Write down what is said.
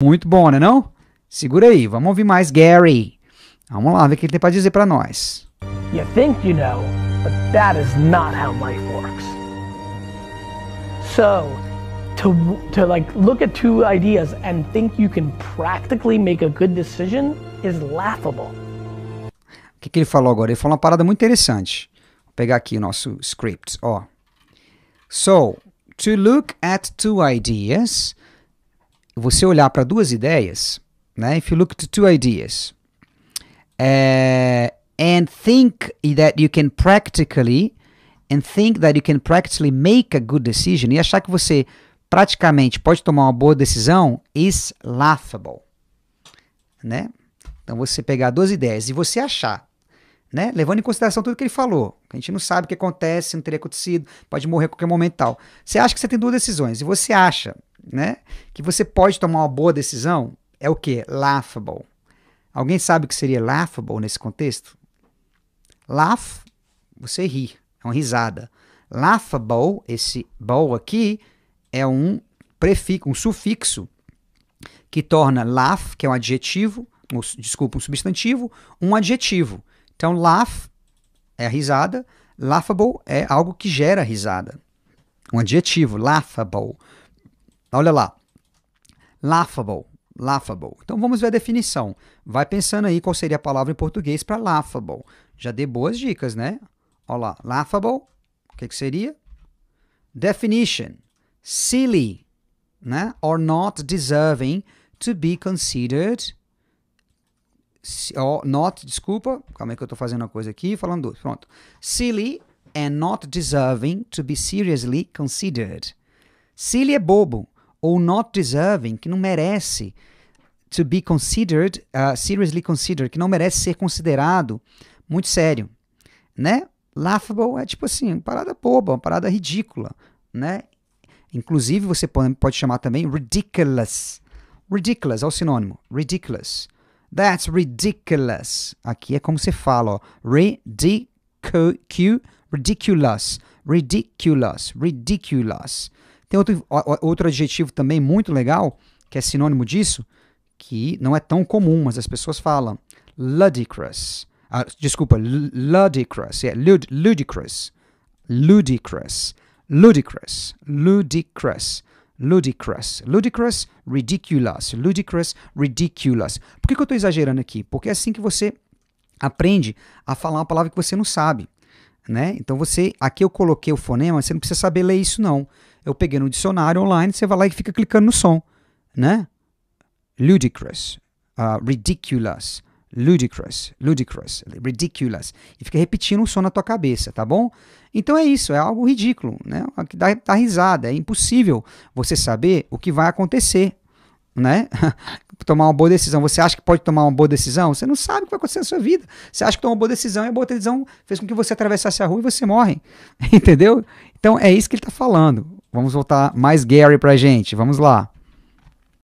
Muito bom, né não? Segura aí, vamos ouvir mais Gary. Vamos lá ver o que ele tem para dizer para nós. You think you know, but that is not how life works. So, to to like look at two ideas and think you can practically make a good decision is laughable. O que, que ele falou agora? Ele falou uma parada muito interessante. Vou pegar aqui o nosso script, ó. So, to look at two ideas você olhar para duas ideias, né? If you look to two ideas uh, and think that you can practically and think that you can practically make a good decision e achar que você praticamente pode tomar uma boa decisão is laughable, né? Então você pegar duas ideias e você achar, né? Levando em consideração tudo que ele falou, a gente não sabe o que acontece, não teria acontecido, pode morrer a qualquer momento e tal. Você acha que você tem duas decisões e você acha né? Que você pode tomar uma boa decisão é o que? Laughable. Alguém sabe o que seria laughable nesse contexto? Laugh, você ri, é uma risada. Laughable, esse bow aqui, é um prefixo, um sufixo que torna laugh, que é um adjetivo, um, desculpa, um substantivo, um adjetivo. Então, laugh é a risada, laughable é algo que gera risada. Um adjetivo, laughable. Olha lá. Laughable. Laughable. Então vamos ver a definição. Vai pensando aí qual seria a palavra em português para laughable. Já dei boas dicas, né? Olha lá. Laughable. O que, que seria? Definition. Silly. Né? Or not deserving to be considered or not, desculpa, calma aí que eu estou fazendo uma coisa aqui, falando dois, pronto. Silly and not deserving to be seriously considered. Silly é bobo, ou not deserving, que não merece to be considered, uh, seriously considered, que não merece ser considerado muito sério, né? Laughable é tipo assim, uma parada boba, uma parada ridícula, né? Inclusive você pode chamar também ridiculous. Ridiculous é o sinônimo, ridiculous. That's ridiculous. Aqui é como você fala, ó. Ridicu, ridiculous, ridiculous, ridiculous. Tem outro, outro adjetivo também muito legal, que é sinônimo disso, que não é tão comum, mas as pessoas falam. Ludicrous. Ah, desculpa, ludicrous. É lud, ludicrous. Ludicrous. Ludicrous. Ludicrous. Ludicrous. Ludicrous, ridiculous. Ludicrous, ridiculous. Por que, que eu estou exagerando aqui? Porque é assim que você aprende a falar uma palavra que você não sabe né? Então você, aqui eu coloquei o fonema, você não precisa saber ler isso não. Eu peguei no dicionário online, você vai lá e fica clicando no som, né? Ludicrous, uh, ridiculous, ludicrous, ludicrous, ridiculous. E fica repetindo o som na tua cabeça, tá bom? Então é isso, é algo ridículo, né? Que dá, dá risada, é impossível você saber o que vai acontecer, né? tomar uma boa decisão. Você acha que pode tomar uma boa decisão? Você não sabe o que vai acontecer na sua vida. Você acha que tomou uma boa decisão e a boa decisão fez com que você atravessasse a rua e você morre. Entendeu? Então é isso que ele está falando. Vamos voltar mais Gary a gente. Vamos lá.